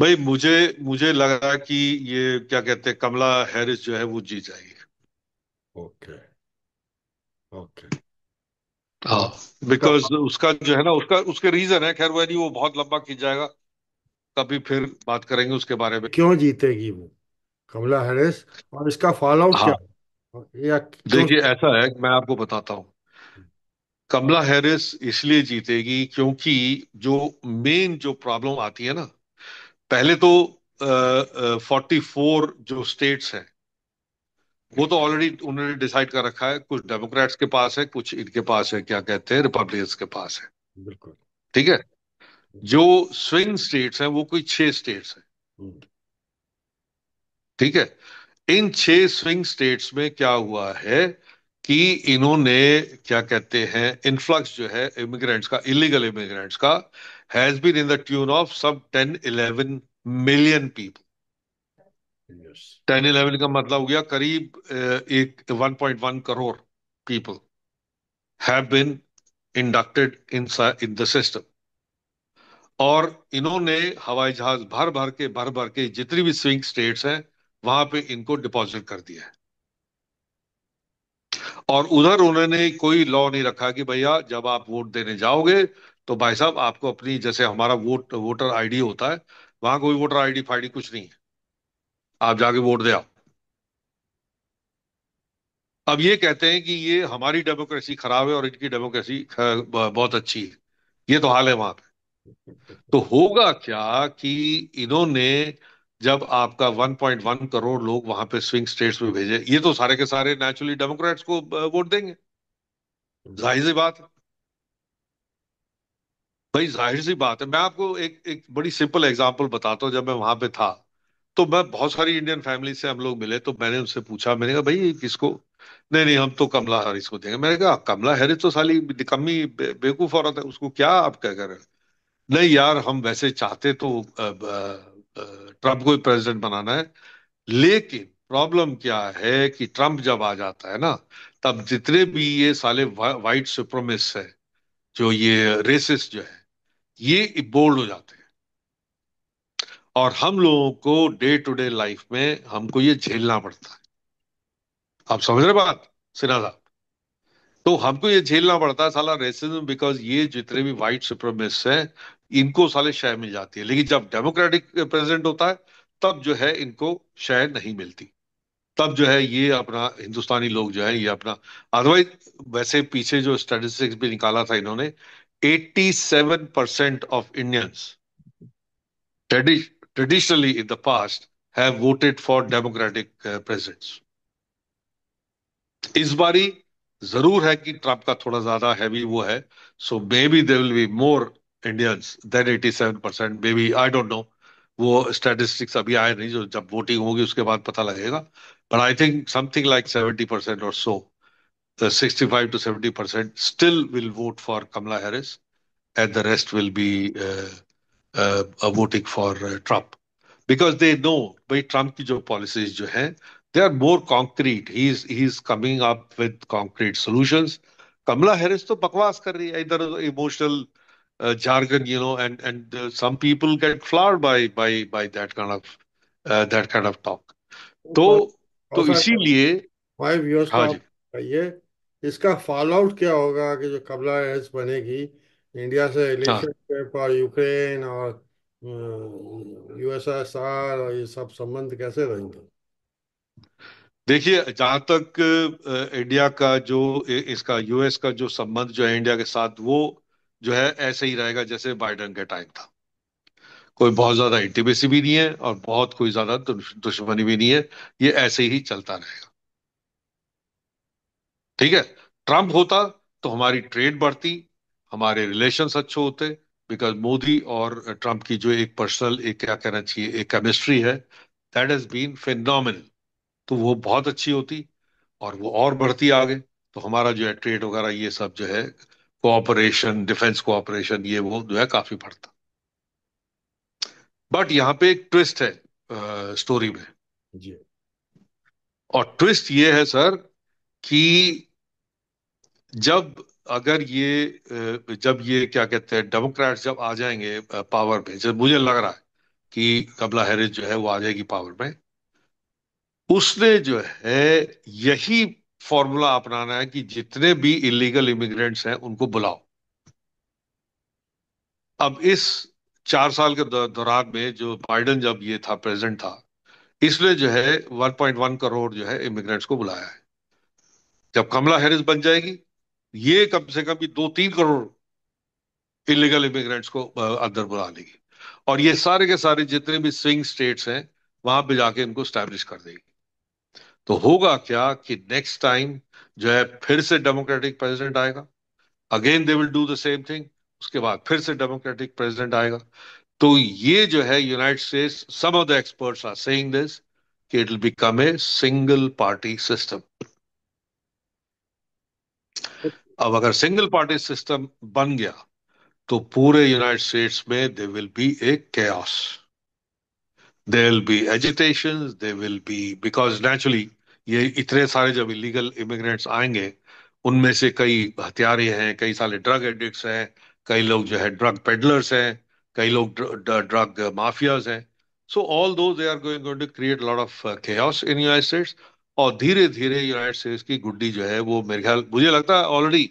भाई मुझे मुझे लगा कि ये क्या कहते हैं कमला हैरिस जो है वो जीत जाएगी ओके ओके बिकॉज हाँ। उसका जो है ना उसका उसके रीजन है खैर वही वो बहुत लंबा खींच जाएगा कभी फिर बात करेंगे उसके बारे में क्यों जीतेगी वो कमला हैरिस और इसका फॉलो आउट हाँ क्या देखिए ऐसा है मैं आपको बताता हूँ कमला हैरिस इसलिए जीतेगी क्योंकि जो मेन जो प्रॉब्लम आती है ना पहले तो फोर्टी फोर जो स्टेट्स हैं वो तो ऑलरेडी उन्होंने डिसाइड कर रखा है कुछ डेमोक्रेट्स के पास है कुछ इनके पास है क्या कहते हैं रिपब्लिक के पास है बिल्कुल ठीक है हम्म। जो स्विंग स्टेट्स हैं वो कोई छह स्टेट्स हैं हम्म। ठीक है इन छह स्विंग स्टेट्स में क्या हुआ है कि इन्होंने क्या कहते हैं इन्फ्लक्स जो है इमिग्रेंट्स का इलीगल इमिग्रेंट्स का has been in the tune of some 10 11 million people ten eleven का मतलब हो गया करीब एक 1.1 crore people have been inducted in in the system और इन्होंने हवाई जहाज भर भर के भर भर के जितनी भी स्विंग स्टेट्स हैं वहां पे इनको डिपॉजिट कर दिया है और उधर उन्होंने कोई लॉ नहीं रखा कि भैया जब आप वोट देने जाओगे तो भाई साहब आपको अपनी जैसे हमारा वोट वोटर आईडी होता है वहां कोई वोटर आईडी फाइडी कुछ नहीं है आप जाके वोट दे आओ अब ये कहते हैं कि ये हमारी डेमोक्रेसी खराब है और इनकी डेमोक्रेसी बहुत अच्छी है ये तो हाल है वहां पे तो होगा क्या कि इन्होंने जब आपका 1.1 करोड़ लोग वहां पे स्विंग स्टेट्स में भेजे ये तो सारे के सारे नेचुरली डेमोक्रेट्स को वोट देंगे जाहिर सी बात है भाई जाहिर सी बात है मैं आपको एक एक बड़ी सिंपल एग्जांपल बताता हूँ जब मैं वहां पे था तो मैं बहुत सारी इंडियन फैमिली से हम लोग मिले तो मैंने उनसे पूछा मैंने कहा भाई किसको नहीं नहीं हम तो कमला हैरिस को देंगे मैंने कहा कमला हैरिस तो साली कमी बेवकूफ औरत है उसको क्या आप क्या कर रहे नहीं यार हम वैसे चाहते तो ट्रम्प को ही प्रेसिडेंट बनाना है लेकिन प्रॉब्लम क्या है कि ट्रम्प जब आ जाता है ना तब जितने भी ये साले वा, वाइट सुप्रोमिस है जो ये रेसिस जो है ये बोल्ड हो जाते हैं और हम लोगों को डे टू डे लाइफ में हमको ये झेलना पड़ता है आप समझ रहे बात सिन्हा साहब तो हमको ये झेलना पड़ता है साला रेसिज्म बिकॉज ये जितने भी व्हाइट सुप्रमिस्ट हैं इनको साले शय मिल जाती है लेकिन जब डेमोक्रेटिक प्रेसिडेंट होता है तब जो है इनको शय नहीं मिलती तब जो है ये अपना हिंदुस्तानी लोग जो है ये अपना अदरवाइज वैसे पीछे जो स्टेटिस्टिक्स भी निकाला था इन्होंने 87% of Indians traditionally in the past have voted for Democratic uh, presidents. Is Bari Zarur hai ki Trump ka thoda zyada heavy wo So maybe there will be more Indians than 87%. Maybe, I don't know. वो statistics अभी आए नहीं जो जब voting होगी उसके बाद पता लगेगा but I think something like seventy percent और so so the 65 to 70% still will vote for Kamala Harris, and the rest will be uh, uh, uh voting for uh, Trump because they know by Trump's policies जो they are more concrete. He's is coming up with concrete solutions. Kamala Harris to बकवास कर रही emotional uh, jargon, you know, and and uh, some people get floored by by by that kind of uh, that kind of talk. so, तो इसीलिए five years ये इसका fall out क्या होगा कि जो कबला एस बनेगी इंडिया से इलेक्शन हाँ। और यूक्रेन और यूएसएसआर और ये सब संबंध कैसे रहेंगे देखिए जहां तक इंडिया का जो इसका यूएस का जो संबंध जो है इंडिया के साथ वो जो है ऐसे ही रहेगा जैसे बाइडन के टाइम था कोई बहुत ज्यादा इंटीमेसी भी नहीं है और बहुत कोई ज्यादा दुश्मनी भी नहीं है ये ऐसे ही चलता रहेगा ठीक है ट्रंप होता तो हमारी ट्रेड बढ़ती हमारे रिलेशन अच्छे होते बिकॉज मोदी और ट्रंप की जो एक पर्सनल एक क्या कहना चाहिए एक केमिस्ट्री है दैट हैज बीन फिनोमिनल तो वो बहुत अच्छी होती और वो और बढ़ती आगे तो हमारा जो है ट्रेड वगैरह ये सब जो है कोऑपरेशन डिफेंस कोऑपरेशन ये वो जो है काफी बढ़ता बट यहाँ पे एक ट्विस्ट है आ, स्टोरी में जी और ट्विस्ट ये है सर कि जब अगर ये जब ये क्या कहते हैं डेमोक्रेट्स जब आ जाएंगे पावर में जब मुझे लग रहा है कि कमला हैरिस जो है वो आ जाएगी पावर में उसने जो है यही फॉर्मूला अपनाना है कि जितने भी इलीगल इमिग्रेंट्स हैं उनको बुलाओ अब इस चार साल के दौरान में जो बाइडन जब ये था प्रेजिडेंट था इसने जो है 1.1 करोड़ जो है इमिग्रेंट्स को बुलाया है जब कमला हैरिस बन जाएगी ये कम से कम दो तीन करोड़ इलीगल इमिग्रेंट्स को अंदर बुला लेगी और ये सारे के सारे जितने भी स्विंग स्टेट्स हैं वहां पे जाके इनको स्टैब्लिश कर देगी तो होगा क्या कि नेक्स्ट टाइम जो है फिर से डेमोक्रेटिक प्रेसिडेंट आएगा again they will do the same thing उसके बाद फिर से डेमोक्रेटिक प्रेसिडेंट आएगा तो ये जो है United States some of the experts are saying this कि it will become a single party system अब अगर सिंगल पार्टी सिस्टम बन गया तो पूरे यूनाइटेड स्टेट्स में they will be a case they will be agitation they will be because naturally ये इतने सारे जब इलीगल इमिग्रेंट्स आएंगे उनमें से कई हथियारे हैं कई सारे ड्रग एडिक्ट्स हैं कई लोग जो है ड्रग पेडलर्स हैं कई लोग ड्रग माफियाज हैं so although they are going to create lot of chaos in United States और धीरे धीरे यूनाइटेड स्टेट्स की गुड्डी जो है वो मेरे ख्याल मुझे लगता है ऑलरेडी